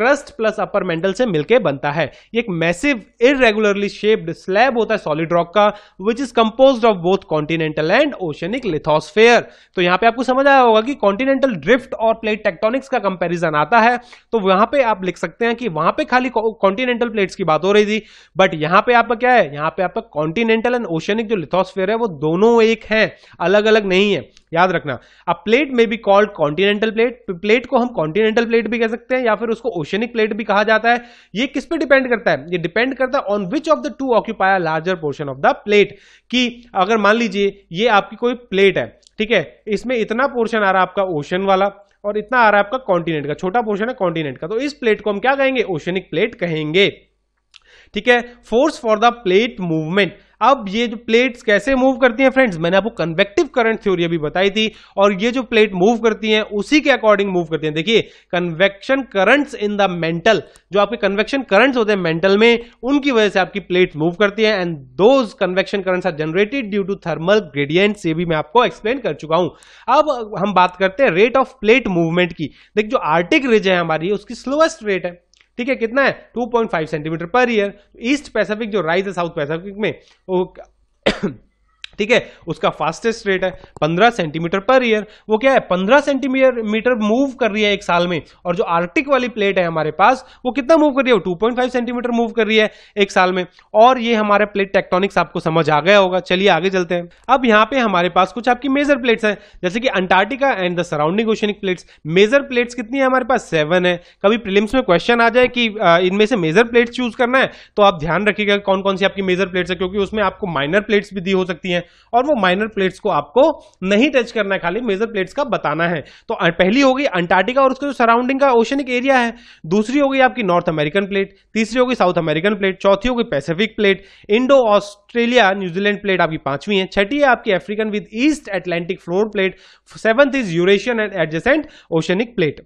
क्रस्ट प्लस अपर मेंटल से मिलकर बनता है एक मैसिव इरेगुलरली शेप्ड स्लैब होता है सॉलिड रॉक का which is compose of both continental and oceanic lithosphere तो यहां पे आपको समझ आया होगा कि कॉन्टिनेंटल ड्रिफ्ट और प्लेट टेक्टोनिक्स का कंपेरिजन आता है तो वहां पे आप लिख सकते हैं कि वहां पे खाली कॉन्टिनेंटल प्लेट्स की बात हो रही थी बट यहां पर आपका क्या है यहां पर आपका कॉन्टिनेंटल एंड ओशनिक जो लिथोस्फेयर है वो दोनों एक है अलग अलग नहीं है याद रखना अब plate may be called continental plate plate को हम कॉन्टिनेंटल प्लेट भी कह सकते हैं या फिर उसको ओशनिक प्लेट भी कहा जाता है ये किस पे डिपेंड करता है ये डिपेंड करता है on which of the two occupy larger portion of the plate कि अगर मान लीजिए ये आपकी कोई प्लेट है ठीक है इसमें इतना पोर्शन आ रहा है आपका ओशन वाला और इतना आ रहा है आपका कॉन्टिनेंट का छोटा पोर्शन है कॉन्टिनेंट का तो इस प्लेट को हम क्या कहेंगे ओशनिक प्लेट कहेंगे ठीक है force for the plate movement अब ये जो प्लेट्स कैसे मूव करती हैं फ्रेंड्स मैंने आपको कन्वेक्टिव करंट थ्योरी अभी बताई थी और ये जो प्लेट मूव करती हैं उसी के अकॉर्डिंग मूव करती हैं देखिए convection currents in the mantle जो आपके कन्वेक्शन करंट्स होते हैं मेंटल में उनकी वजह से आपकी प्लेट मूव करती है and those convection currents are generated due to thermal gradients ये भी मैं आपको एक्सप्लेन कर चुका हूं अब हम बात करते हैं रेट ऑफ प्लेट मूवमेंट की देख जो आर्टिक रिज है हमारी उसकी स्लोएस्ट रेट है ठीक है कितना है 2.5 centimetre per year east Pacific जो राइज है साउथ पैसिफिक में वो ठीक है उसका फास्टेस्ट रेट है पंद्रह सेंटीमीटर पर ईयर वो क्या है पंद्रह सेंटीमीटर मूव कर रही है एक साल में और जो आर्टिक वाली प्लेट है हमारे पास वो कितना मूव कर रही है two point five centimetre move कर रही है एक साल में और ये हमारे प्लेट टेक्टोनिक्स आपको समझ आ गया होगा चलिए आगे चलते हैं अब यहाँ पे हमारे पास कुछ आपकी मेजर प्लेट्स हैं जैसे कि Antarctica and the surrounding oceanic plates major plates कितनी है हमारे पास सेवन है कभी प्रिलिम्स में क्वेश्चन आ जाए कि इनमें से मेजर प्लेट्स चूज करना है तो आप ध्यान रखिएगा कौन कौन सी आपकी मेजर प्लेट्स है क्योंकि उसमें आपको माइनर प्लेट्स भी दी हो सकती हैं और वो माइनर प्लेट्स को आपको नहीं टच करना है खाली मेजर प्लेट्स का बताना है तो पहली होगी अंटार्टिका और उसके जो सराउंडिंग का ओशनिक एरिया है दूसरी होगी आपकी नॉर्थ अमेरिकन प्लेट तीसरी होगी साउथ अमेरिकन प्लेट चौथी होगी Pacific plate Indo Australia New Zealand plate आपकी पांचवी है छठी है आपकी African with east Atlantic floor plate seventh is Eurasian and adjacent oceanic plate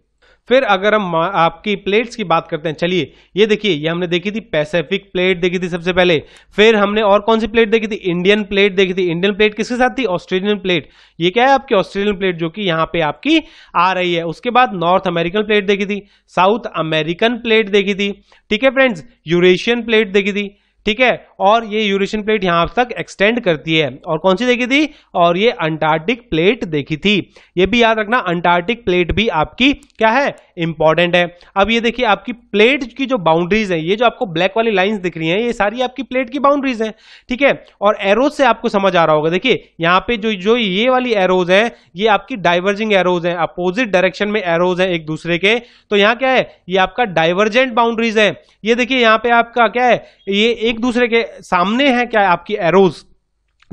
फिर अगर हम आपकी प्लेट्स की बात करते हैं चलिए ये देखिए ये हमने देखी थी पैसिफिक प्लेट देखी थी सबसे पहले फिर हमने और कौन सी प्लेट देखी थी इंडियन प्लेट देखी थी इंडियन प्लेट किसके साथ थी ऑस्ट्रेलियन प्लेट ये क्या है आपकी ऑस्ट्रेलियन प्लेट जो कि यहाँ पे आपकी आ रही है उसके बाद नॉर्थ अमेरिकन प्लेट देखी थी साउथ अमेरिकन प्लेट देखी थी ठीक है फ्रेंड्स यूरेशियन प्लेट देखी थी ठीक है और ये यूरेशियन प्लेट यहां तक एक्सटेंड करती है और कौन सी देखी थी और ये अंटार्कटिक प्लेट देखी थी ये भी याद रखना अंटार्कटिक प्लेट भी आपकी क्या है इंपॉर्टेंट है अब ये देखिए आपकी प्लेट की जो बाउंड्रीज है ये जो आपको ब्लैक वाली लाइन्स दिख रही हैं ये सारी आपकी प्लेट की बाउंड्रीज हैं ठीक है और एरोज से आपको समझ आ रहा होगा देखिए यहाँ पे जो जो ये वाली एरोज है ये आपकी डाइवर्जिंग एरोज है अपोजिट डायरेक्शन में एरोज है एक दूसरे के तो यहाँ क्या है ये आपका डाइवर्जेंट बाउंड्रीज है ये देखिए यहाँ पे आपका क्या है ये एक दूसरे के सामने है क्या है? आपकी एरोज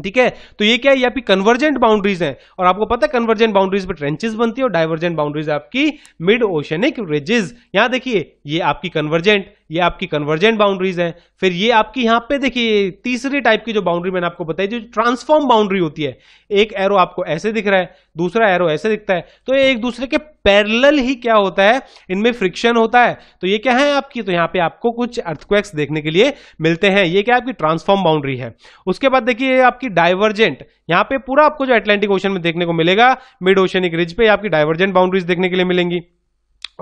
ठीक है तो ये क्या है यहाँ पे कन्वर्जेंट बाउंड्रीज हैं और आपको पता है कन्वर्जेंट बाउंड्रीज पर ट्रेंचेस बनती है और डाइवर्जेंट बाउंड्रीज आपकी मिड ओशनिक रिजेस यहां देखिए ये आपकी कन्वर्जेंट ये आपकी कन्वर्जेंट बाउंड्रीज हैं फिर ये आपकी यहाँ पे देखिए तीसरी टाइप की जो बाउंड्री मैंने आपको बताई जो ट्रांसफॉर्म बाउंड्री होती है एक एरो आपको ऐसे दिख रहा है दूसरा एरो ऐसे दिखता है तो ये एक दूसरे के पैरेलल ही क्या होता है इनमें फ्रिक्शन होता है तो ये क्या है आपकी तो यहाँ पे आपको कुछ अर्थक्वेक्स देखने के लिए मिलते हैं ये क्या आपकी ट्रांसफॉर्म बाउंड्री है उसके बाद देखिए आपकी डाइवर्जेंट यहाँ पे पूरा आपको जो एटलांटिक ओशन में देखने को मिलेगा मिड ओशनिक रिज पे आपकी डाइवर्जेंट बाउंड्रीज देखने के लिए मिलेंगी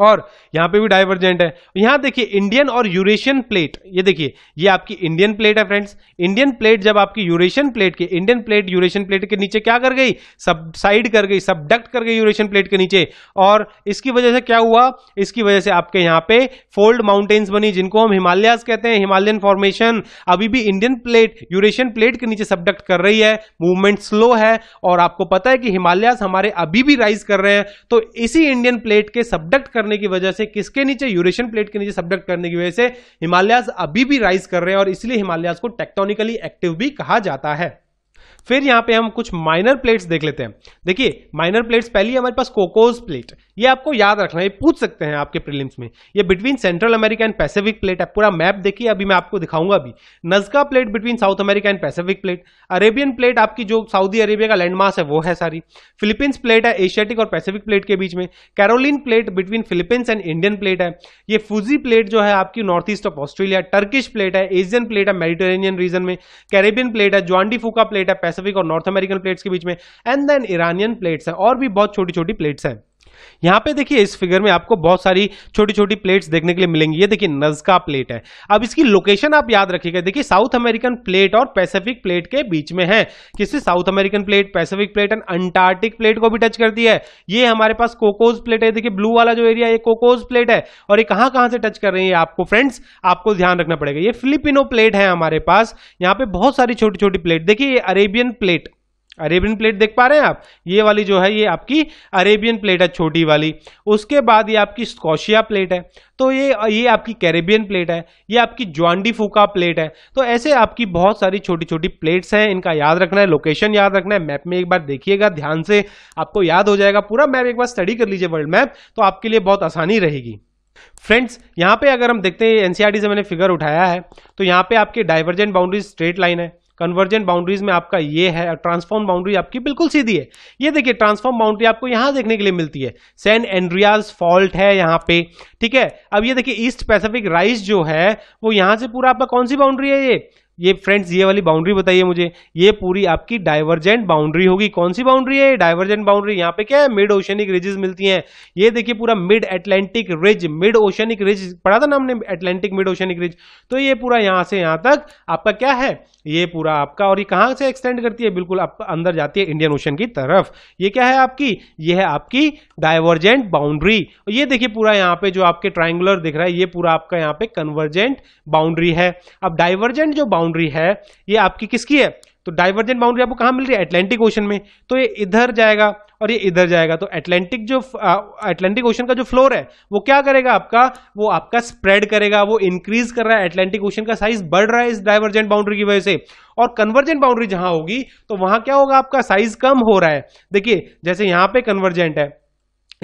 और यहां पे भी डाइवर्जेंट है यहां देखिए इंडियन और यूरेशियन प्लेट ये देखिए ये आपकी इंडियन प्लेट है फ्रेंड्स इंडियन प्लेट जब आपकी यूरेशियन प्लेट के इंडियन प्लेट यूरेशियन प्लेट के नीचे क्या कर गई सब साइड कर गई सबडक्ट कर गई यूरेशियन प्लेट के नीचे और इसकी वजह से क्या हुआ इसकी वजह से आपके यहां पे फोल्ड माउंटेन्स बनी जिनको हम हिमालयाज कहते हैं हिमालयन फॉर्मेशन अभी भी इंडियन प्लेट यूरेशियन प्लेट के नीचे सबडक्ट कर रही है मूवमेंट स्लो है और आपको पता है कि हिमालयाज हमारे अभी भी राइज कर रहे हैं तो इसी इंडियन प्लेट के सबडक्ट करने करने की वजह से किसके नीचे यूरेशन प्लेट के नीचे सब्डक्ट करने की वजह से हिमालयाज अभी भी राइज कर रहे हैं और इसलिए हिमालयाज को टेक्टोनिकली एक्टिव भी कहा जाता है फिर यहाँ पे हम कुछ माइनर प्लेट्स देख लेते हैं देखिए माइनर प्लेट्स पहली हमारे पास कोकोज प्लेट ये आपको याद रखना है पूछ सकते हैं आपके प्रीलिम्स में ये between Central America and Pacific plate है पूरा मैप देखिए अभी मैं आपको दिखाऊंगा अभी Nazca plate between South America and Pacific plate Arabian plate आपकी जो सऊदी अरेबिया का लैंडमार्क है वो है सारी फिलीपींस प्लेट है एशियाटिक और पैसिफिक प्लेट के बीच में Caroline plate between Philippines and Indian plate है ये फूजी प्लेट जो है आपकी north east of Australia Turkish plate है एशियन प्लेट है मेडिटेरेनियन रीजन में कैरेबियन प्लेट है ज्वांडी फूका प्लेट है पैसिफिक और नॉर्थ अमेरिकन प्लेट्स के बीच में एंड देन ईरानियन प्लेट्स हैं और भी बहुत छोटी छोटी प्लेट्स हैं यहां पे देखिए इस फिगर में आपको बहुत सारी छोटी छोटी प्लेट्स देखने के लिए मिलेंगी ये देखिए नजका प्लेट है अब इसकी लोकेशन आप याद रखिएगा देखिए साउथ अमेरिकन प्लेट और पैसेफिक प्लेट के बीच में है किससे South American plate Pacific plate and Antarctic plate को भी टच करती है ये हमारे पास कोकोज प्लेट है देखिए ब्लू वाला जो एरिया ये कोकोज प्लेट है और ये कहां कहां से टच कर रही है आपको फ्रेंड्स आपको ध्यान रखना पड़ेगा ये फिलिपिनो प्लेट है हमारे पास यहां पर बहुत सारी छोटी छोटी प्लेट देखिए ये अरेबियन प्लेट अरेबियन प्लेट देख पा रहे हैं आप ये वाली जो है ये आपकी अरेबियन प्लेट है छोटी वाली उसके बाद ये आपकी स्कॉशिया प्लेट है तो ये ये आपकी कैरेबियन प्लेट है ये आपकी ज्वांडी फूका प्लेट है तो ऐसे आपकी बहुत सारी छोटी छोटी प्लेट्स हैं इनका याद रखना है लोकेशन याद रखना है मैप में एक बार देखिएगा ध्यान से आपको याद हो जाएगा पूरा मैप एक बार स्टडी कर लीजिए वर्ल्ड मैप तो आपके लिए बहुत आसानी रहेगी फ्रेंड्स यहाँ पे अगर हम देखते हैं एनसीआरटी e से मैंने फिगर उठाया है तो यहाँ पे आपके डाइवर्जेंट बाउंड्री स्ट्रेट लाइन है कन्वर्जेंट बाउंड्रीज में आपका ये है ट्रांसफॉर्म बाउंड्री आपकी बिल्कुल सीधी है ये देखिए ट्रांसफॉर्म बाउंड्री आपको यहाँ देखने के लिए मिलती है सैन एंड्रियाज फॉल्ट है यहाँ पे ठीक है अब ये देखिए ईस्ट पैसिफिक राइस जो है वो यहाँ से पूरा आपका कौन सी बाउंड्री है ये ये फ्रेंड्स ये वाली बाउंड्री बताइए मुझे ये पूरी आपकी डाइवर्जेंट बाउंड्री होगी कौन सी बाउंड्री है डाइवर्जेंट बाउंड्री यहाँ पे क्या है मिड ओशनिक रिजेस मिलती हैं ये देखिए पूरा mid Atlantic ridge mid oceanic ridge पढ़ा था ना हमने एटलांटिक मिड ओशनिक रिज तो ये पूरा यहाँ से यहाँ तक आपका क्या है ये पूरा आपका और ये कहाँ से एक्सटेंड करती है बिल्कुल आप अंदर जाती है इंडियन ओशन की तरफ ये क्या है आपकी ये है आपकी डाइवर्जेंट बाउंड्री ये देखिए पूरा यहाँ पे जो आपके ट्राइंगुलर दिख रहा है ये पूरा आपका यहाँ पे कन्वर्जेंट बाउंड्री है अब डाइवर्जेंट जो बाउंड्री बाउंड्री है ये आपकी किसकी है तो डाइवर्जेंट बाउंड्री आपको कहाँ मिल रही है एटलांटिक ओशन में तो ये इधर जाएगा और ये इधर जाएगा तो एटलांटिक जो एटलांटिक ओशन का जो फ्लोर है वो क्या करेगा आपका वो आपका स्प्रेड करेगा वो इंक्रीज कर रहा है एटलांटिक ओशन का साइज बढ़ रहा है इस डाइवर्जेंट बाउंड्री की वजह से और कन्वर्जेंट बाउंड्री जहां होगी तो वहां क्या होगा आपका साइज कम हो रहा है देखिए जैसे यहां पर कन्वर्जेंट है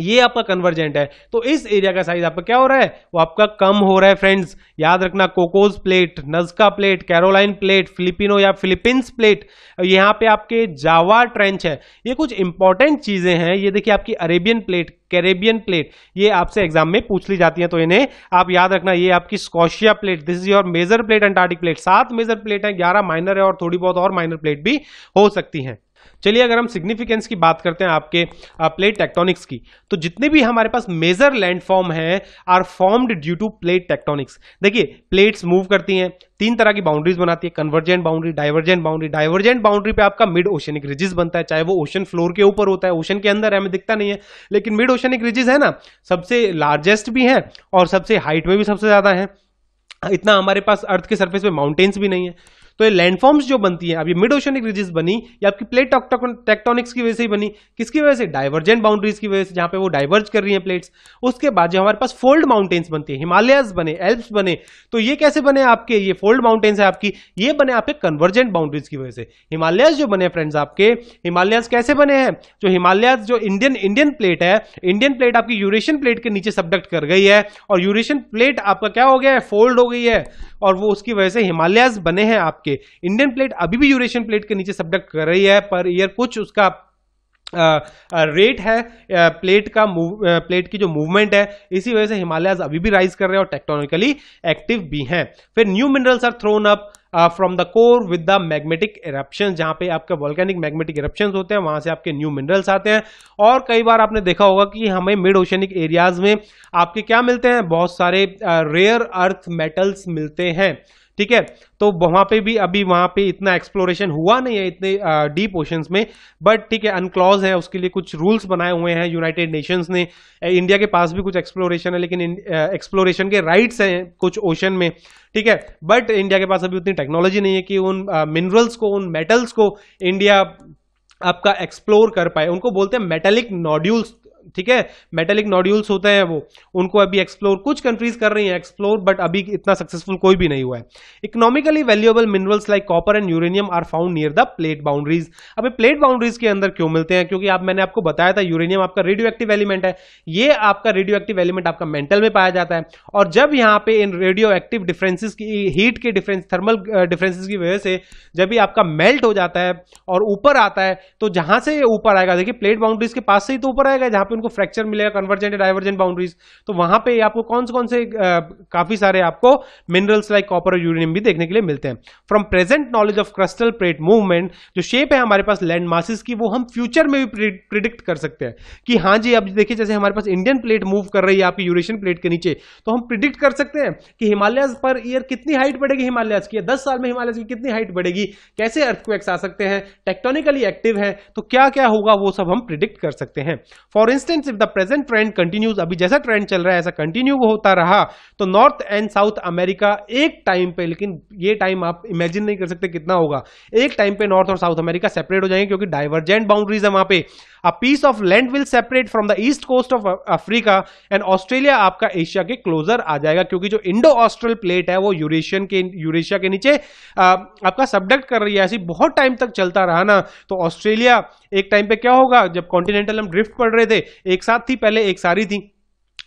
ये आपका कन्वर्जेंट है तो इस एरिया का साइज आपका क्या हो रहा है वो आपका कम हो रहा है फ्रेंड्स याद रखना Cocos plate Nazca plate Caroline plate Filipino या फिलिपींस प्लेट यहाँ पे आपके जावा ट्रेंच है ये कुछ इंपॉर्टेंट चीजें हैं ये देखिए आपकी अरेबियन प्लेट कैरेबियन प्लेट ये आपसे एग्जाम में पूछ ली जाती है तो इन्हें आप याद रखना ये आपकी Scotia plate this is your major plate Antarctic plate सात मेजर प्लेट है ग्यारह माइनर है और थोड़ी बहुत और माइनर प्लेट भी हो सकती हैं चलिए अगर हम सिग्निफिकेंस की बात करते हैं आपके प्लेट टेक्टोनिक्स की तो जितने भी हमारे पास मेजर लैंडफॉर्म हैं are formed due to plate tectonics देखिए प्लेट्स मूव करती हैं तीन तरह की बाउंड्रीज बनाती है convergent boundary divergent boundary divergent boundary पे आपका मिड ओशनिक रिजिज बनता है चाहे वो ओशन फ्लोर के ऊपर होता है ओशन के अंदर हमें दिखता नहीं है लेकिन मिड ओशनिक रिजिज है ना सबसे लार्जेस्ट भी है और सबसे हाइट में भी सबसे ज्यादा है इतना हमारे पास अर्थ के सर्फेस पे माउंटेन्स भी नहीं है तो ये लैंडफॉर्म्स जो बनती है अब ये मिड ओशनिक रिजिस बनी या आपकी प्लेट टेक्टोनिक्स की वजह से ही बनी किसकी वजह से डाइवर्जेंट बाउंड्रीज की वजह से जहां पे वो डाइवर्ज कर रही है प्लेट्स उसके बाद जो हमारे पास फोल्ड माउंटेन्स बनती है हिमालयस बने एल्प्स बने तो ये कैसे बने आपके ये फोल्ड माउंटेन्स है आपकी ये बने आपके कन्वर्जेंट बाउंड्रीज की वजह से हिमालयस जो बने फ्रेंड्स आपके हिमालयस कैसे बने हैं जो हिमालयस जो इंडियन इंडियन प्लेट है इंडियन प्लेट आपकी यूरेशियन प्लेट के नीचे सबडक्ट कर गई है और यूरेशियन प्लेट आपका क्या हो गया है फोल्ड हो गई है और वो उसकी वजह से हिमालयाज बने हैं आपके इंडियन प्लेट अभी भी यूरेशियन प्लेट के नीचे सबडक्ट कर रही है पर ईयर कुछ उसका रेट है प्लेट का मूव प्लेट की जो मूवमेंट है इसी वजह से हिमालयाज अभी भी राइज कर रहे हैं और टेक्टोनिकली एक्टिव भी हैं फिर new minerals are thrown up from the core with the magnetic eruption जहां पे आपके वॉल्केनिक मैग्नेटिक इरप्शन होते हैं वहां से आपके न्यू मिनरल्स आते हैं और कई बार आपने देखा होगा कि हमें मिड ओशनिक एरियाज में आपके क्या मिलते हैं बहुत सारे रेयर अर्थ मेटल्स मिलते हैं ठीक है तो वहां पे भी अभी वहां पे इतना एक्सप्लोरेशन हुआ नहीं है इतने डीप ओशंस में बट ठीक है अनक्लॉज है उसके लिए कुछ रूल्स बनाए हुए हैं यूनाइटेड नेशंस ने इंडिया के पास भी कुछ एक्सप्लोरेशन है लेकिन एक्सप्लोरेशन के राइट्स हैं कुछ ओशन में ठीक है बट इंडिया के पास अभी उतनी टेक्नोलॉजी नहीं है कि उन मिनरल्स को उन मेटल्स को इंडिया आपका एक्सप्लोर कर पाए उनको बोलते हैं मेटेलिक नॉड्यूल्स ठीक है मेटेलिक नॉड्यूल्स होते हैं वो उनको अभी एक्सप्लोर कुछ कंट्रीज कर रही हैं एक्सप्लोर बट अभी इतना सक्सेसफुल कोई भी नहीं हुआ है economically valuable minerals like copper and uranium are found near the plate boundaries अब प्लेट बाउंड्रीज के अंदर क्यों मिलते हैं क्योंकि आप मैंने आपको बताया था यूरेनियम आपका रेडियो एक्टिव एलिमेंट है ये आपका रेडियो एक्टिव एलिमेंट आपका मेंटल में पाया जाता है और जब यहाँ पे इन रेडियो एक्टिव डिफरेंसिस की हीट के डिफरेंस थर्मल डिफरेंसिस की वजह से जब भी आपका मेल्ट हो जाता है और ऊपर आता है तो जहां से ऊपर आएगा देखिए प्लेट बाउंड्रीज के पास से ही तो ऊपर आएगा जहां पर उनको फ्रैक्चर मिलेगा कन्वर्जेंट डाइवर्जेंट बाउंड्रीज तो वहां पे आपको कौन से कौन से काफी सारे आपको मिनरल्स लाइक कॉपर और यूरेनियम भी देखने के लिए मिलते हैं from present knowledge of crustal plate movement जो शेप है हमारे पास लैंड मासिस की वो हम फ्यूचर में भी प्रिडिक्ट कर सकते हैं कि हाँ जी अब देखिए जैसे हमारे पास इंडियन प्लेट मूव कर रही है आपकी यूरेशियन प्लेट के नीचे तो हम प्रिडिक्ट कर सकते हैं कि हिमालय पर ईयर कितनी हाइट बढ़ेगी हिमालय की दस साल में हिमालय की कितनी हाइट बढ़ेगी कैसे अर्थक्वेक्स आ सकते हैं टेक्टोनिकली एक्टिव है तो क्या क्या होगा वो सब हम प्रिडिक्ट कर सकते हैं for instance instance if the present trend continues अभी जैसा ट्रेंड चल रहा है ऐसा कंटिन्यू होता रहा तो नॉर्थ एंड साउथ अमेरिका एक टाइम पे लेकिन ये टाइम आप इमेजिन नहीं कर सकते कितना होगा एक टाइम पे नॉर्थ और साउथ अमेरिका सेपरेट हो जाएंगे क्योंकि डाइवर्जेंट बाउंड्रीज है वहां पे a piece of land will separate from the east coast of Africa and Australia आपका एशिया के क्लोजर आ जाएगा क्योंकि जो इंडो ऑस्ट्रल प्लेट है वो यूरेशियन के यूरेशिया के नीचे आ, आपका सब्डक्ट कर रही है ऐसी बहुत टाइम तक चलता रहा ना तो ऑस्ट्रेलिया एक टाइम पे क्या होगा जब कॉन्टिनेंटल हम ड्रिफ्ट पड़ रहे थे एक साथ थी पहले एक सारी थी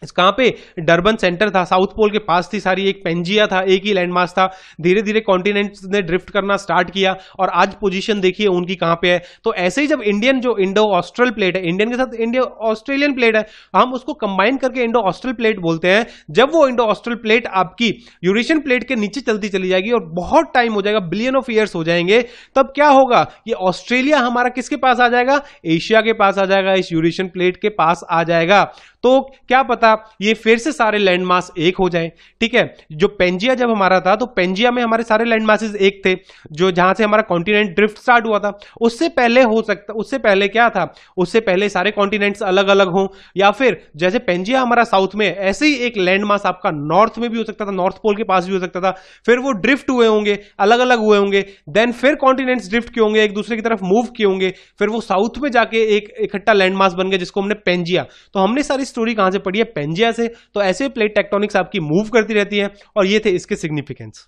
कहाँ पे डर्बन सेंटर था साउथ पोल के पास थी सारी एक पेंजिया था एक ही लैंडमार्क था धीरे धीरे कॉन्टिनेंट ने ड्रिफ्ट करना स्टार्ट किया और आज पोजीशन देखिए उनकी कहाँ पे है तो ऐसे ही जब इंडियन जो इंडो ऑस्ट्रल प्लेट है इंडियन के साथ इंडिया ऑस्ट्रेलियन प्लेट है हम उसको कंबाइन करके इंडो ऑस्ट्रल प्लेट बोलते हैं जब वो इंडो ऑस्ट्रल प्लेट आपकी यूरेशियन प्लेट के नीचे चलती चली जाएगी और बहुत टाइम हो जाएगा बिलियन ऑफ ईयर्स हो जाएंगे तब क्या होगा ये ऑस्ट्रेलिया हमारा किसके पास आ जाएगा एशिया के पास आ जाएगा इस यूरेशियन प्लेट के पास आ जाएगा तो क्या पता ये फिर से सारे लैंड एक हो जाए ठीक है जो पेंजिया जब हमारा था तो पेंजिया में हमारे सारे लैंड एक थे जो जहां से हमारा कॉन्टिनेंट ड्रिफ्ट स्टार्ट हुआ था उससे पहले हो सकता उससे पहले क्या था उससे पहले सारे कॉन्टिनेंट्स अलग अलग हों या फिर जैसे पेंजिया हमारा साउथ में ऐसे ही एक लैंड आपका नॉर्थ में भी हो सकता था नॉर्थ पोल के पास भी हो सकता था फिर वो ड्रिफ्ट हुए होंगे अलग अलग हुए होंगे देन फिर कॉन्टिनेंट्स ड्रिफ्ट किए होंगे एक दूसरे की तरफ मूव किए होंगे फिर वो साउथ में जाके एक इकट्ठा लैंडमार्क बन गया जिसको हमने पेंजिया तो हमने सारी स्टोरी कहां से पड़ी है पेंजिया से तो ऐसे प्लेट टेक्टोनिक्स आपकी मूव करती रहती है और ये थे इसके सिग्निफिकेंस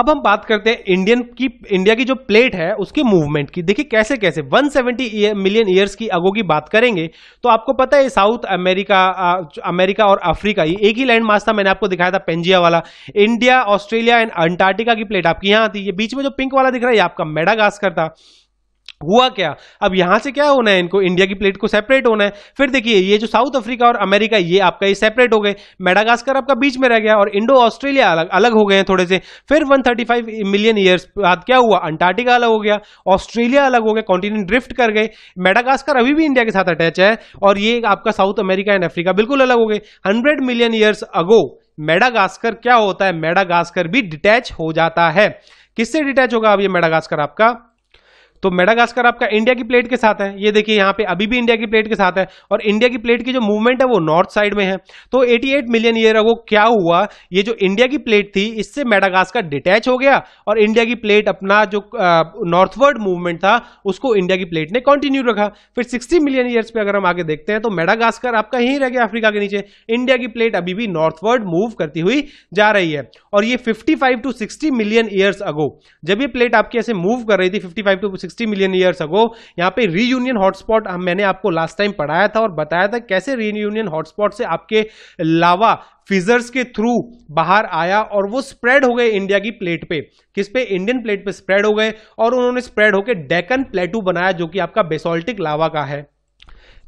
अब हम बात करते हैं इंडियन की इंडिया की जो प्लेट है उसके मूवमेंट की देखिए कैसे कैसे 170 मिलियन ईयर्स की अगो की बात करेंगे तो आपको पता है साउथ अमेरिका आ, अमेरिका और अफ्रीका ये एक ही लैंड मास था मैंने आपको दिखाया था पेंजिया वाला इंडिया ऑस्ट्रेलिया एंड अंटार्कटिका की प्लेट आपकी यहाँ आती है बीच में जो पिंक वाला दिख रहा है ये आपका मेडागास्कर था हुआ क्या अब यहां से क्या होना है इनको इंडिया की प्लेट को सेपरेट होना है फिर देखिए ये जो साउथ अफ्रीका और अमेरिका ये आपका ये सेपरेट हो गए मेडागास्कर आपका बीच में रह गया और इंडो ऑस्ट्रेलिया अलग अलग हो गए हैं थोड़े से फिर 135 मिलियन ईयर्स बाद क्या हुआ अंटार्कटिका अलग हो गया ऑस्ट्रेलिया अलग हो गया कॉन्टिनेंट ड्रिफ्ट कर गए मेडागास्कर अभी भी इंडिया के साथ अटैच है और ये आपका साउथ अमेरिका एंड अफ्रीका बिल्कुल अलग हो गए hundred million years ago Madagascar क्या होता है मेडागास्कर भी डिटैच हो जाता है किससे डिटैच होगा अब ये मेडागास्कर आपका तो मेडागास्कर आपका इंडिया की प्लेट के साथ है ये देखिए यहाँ पे अभी भी इंडिया की प्लेट के साथ है और इंडिया की प्लेट की जो मूवमेंट है वो नॉर्थ साइड में है तो 88 मिलियन ईयर अगो क्या हुआ ये जो इंडिया की प्लेट थी इससे मेडागास्कर डिटैच हो गया और इंडिया की प्लेट अपना जो नॉर्थवर्ड मूवमेंट था उसको इंडिया की प्लेट ने कंटिन्यू रखा फिर सिक्सटी मिलियन ईयर्स पे अगर हम आगे देखते हैं तो मेडागास्कर आपका यहीं रह गया अफ्रीका के नीचे इंडिया की प्लेट अभी भी नॉर्थवर्ड मूव करती हुई जा रही है और ये fifty to sixty million years ago जब ये प्लेट आपकी ऐसे मूव कर रही थी fifty to 60 million years ago यहाँ पे रीयूनियन हॉटस्पॉट मैंने आपको लास्ट टाइम पढ़ाया था और बताया था कैसे रीयूनियन हॉटस्पॉट से आपके लावा फिजर्स के थ्रू बाहर आया और वो स्प्रेड हो गए इंडिया की प्लेट पे किस पे इंडियन प्लेट पे स्प्रेड हो गए और उन्होंने स्प्रेड होकर डेकन प्लेटू बनाया जो कि आपका बेसोल्टिक लावा का है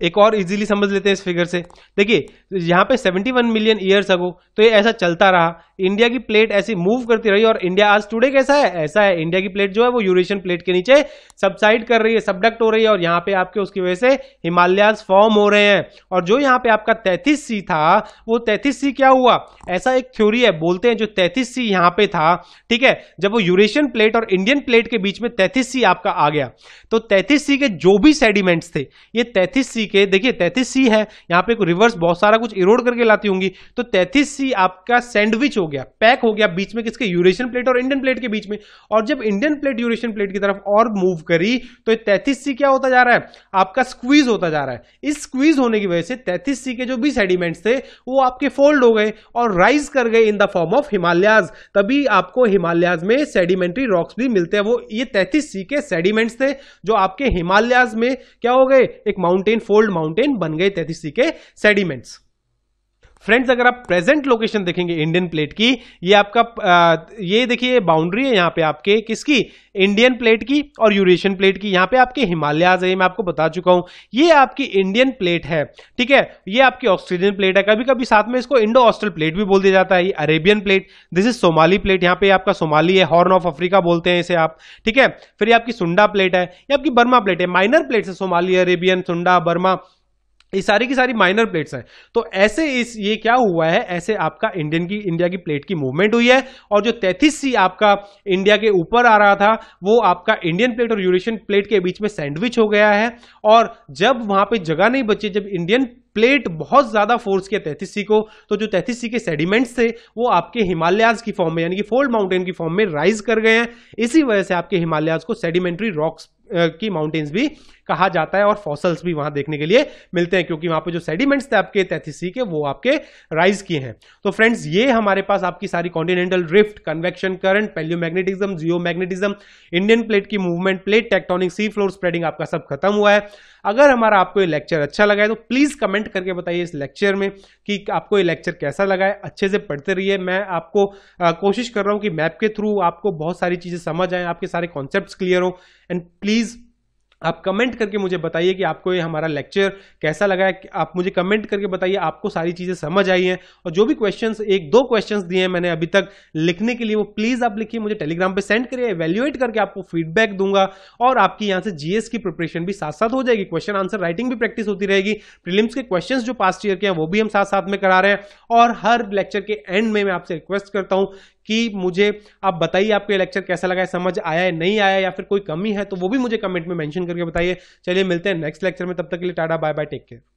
एक और इजीली समझ लेते हैं इस फिगर से देखिए यहाँ पे 71 मिलियन ईयर्स अगो तो ये ऐसा चलता रहा इंडिया की प्लेट ऐसी मूव करती रही और इंडिया आज टुडे कैसा है ऐसा है इंडिया की प्लेट जो है वो यूरेशियन प्लेट के नीचे सबसाइड कर रही है सबडक्ट हो रही है और यहाँ पे आपके उसकी वजह से हिमालयाज फॉर्म हो रहे हैं और जो यहाँ पे आपका तैतीस सी था वो तैतीस सी क्या हुआ ऐसा एक थ्योरी है बोलते हैं जो तैतीस सी यहाँ पे था ठीक है जब वो यूरेशियन प्लेट और इंडियन प्लेट के बीच में तैतीस सी आपका आ गया तो तैतीस सी के जो भी सेडिमेंट्स थे ये तैतीस सी के देखिए तैतीस सी है यहाँ पे रिवर्स बहुत सारा कुछ इरोड करके लाती होंगी तो तैतीस सी आपका सैंडविच हो गया पैक हो गया बीच में किसके यूरेशियन प्लेट और इंडियन प्लेट के बीच में और जब इंडियन प्लेट यूरेशियन प्लेट की तरफ और मूव करी तो तैतीस सी क्या होता जा रहा है आपका स्क्वीज होता जा रहा है इस स्क्वीज होने की वजह से तैतीस सी के जो भी सेडिमेंट्स थे वो आपके फोल्ड हो गए और राइज कर गए in the form of Himalayas तभी आपको हिमालयाज में सेडिमेंट्री रॉक्स भी मिलते हैं वो ये तैतीस सी के सेडिमेंट्स थे जो आपके हिमालयाज में क्या हो गए एक माउंटेन फोल्ड माउंटेन बन गए तेथिसी के सेडिमेंट्स फ्रेंड्स अगर आप प्रेजेंट लोकेशन देखेंगे इंडियन प्लेट की ये आपका ये देखिए बाउंड्री है यहाँ पे आपके किसकी इंडियन प्लेट की और यूरेशियन प्लेट की यहाँ पे आपके हिमालयाज है मैं आपको बता चुका हूँ ये आपकी इंडियन प्लेट है ठीक है ये आपकी ऑस्ट्रेलियन प्लेट है कभी कभी साथ में इसको इंडो ऑस्ट्रल प्लेट भी बोल दिया जाता है ये Arabian plate this is Somali plate यहाँ पे आपका सोमाली है हॉर्न ऑफ अफ्रीका बोलते हैं इसे आप ठीक है फिर ये आपकी सुंडा प्लेट है ये आपकी बर्मा प्लेट है माइनर प्लेट है सोमाली अरेबियन सुंडा बर्मा ये सारी की सारी माइनर प्लेट्स हैं तो ऐसे इस ये क्या हुआ है ऐसे आपका इंडियन की इंडिया की प्लेट की मूवमेंट हुई है और जो तैतीस सी आपका इंडिया के ऊपर आ रहा था वो आपका इंडियन प्लेट और यूरेशियन प्लेट के बीच में सैंडविच हो गया है और जब वहां पे जगह नहीं बची जब इंडियन प्लेट बहुत ज्यादा फोर्स किया तैतीस सी को तो जो तैतीस सी के सेडिमेंट्स थे वो आपके हिमालयाज की फॉर्म में यानी कि फोल्ड माउंटेन की फॉर्म में राइज कर गए हैं इसी वजह से आपके हिमालयाज को सेडिमेंट्री रॉक्स की माउंटेन्स भी कहा जाता है और फॉसल्स भी वहां देखने के लिए मिलते हैं क्योंकि वहां पे जो सेडिमेंट्स थे आपके तैथिसी के वो आपके राइज किए हैं तो फ्रेंड्स ये हमारे पास आपकी सारी continental rift convection current magnetism geo magnetism Indian plate की movement plate tectonic sea floor spreading आपका सब खत्म हुआ है अगर हमारा आपको ये लेक्चर अच्छा लगा है तो प्लीज़ कमेंट करके बताइए इस लेक्चर में कि आपको ये लेक्चर कैसा लगा है अच्छे से पढ़ते रहिए मैं आपको आ, कोशिश कर रहा हूँ कि मैप के थ्रू आपको बहुत सारी चीज़ें समझ आएँ आपके सारे कॉन्सेप्ट क्लियर हों एंड प्लीज़ आप कमेंट करके मुझे बताइए कि आपको ये हमारा लेक्चर कैसा लगा है आप मुझे कमेंट करके बताइए आपको सारी चीज़ें समझ आई हैं और जो भी क्वेश्चंस एक दो क्वेश्चंस दिए हैं मैंने अभी तक लिखने के लिए वो प्लीज़ आप लिखिए मुझे टेलीग्राम पे सेंड करिए एवेल्युएट करके आपको फीडबैक दूंगा और आपकी यहाँ से जीएस की प्रिपरेशन भी साथ साथ हो जाएगी क्वेश्चन आंसर राइटिंग भी प्रैक्टिस होती रहेगी प्रिलिम्स के क्वेश्चन जो पास्ट ईयर के हैं वो भी हम साथ साथ में करा रहे हैं और हर लेक्चर के एंड में मैं आपसे रिक्वेस्ट करता हूँ कि मुझे आप बताइए आपको लेक्चर कैसा लगा है समझ आया है नहीं आया या फिर कोई कमी है तो वो भी मुझे कमेंट में मैंशन करके बताइए चलिए मिलते हैं नेक्स्ट लेक्चर में तब तक के लिए टाटा बाय बाय टेक केयर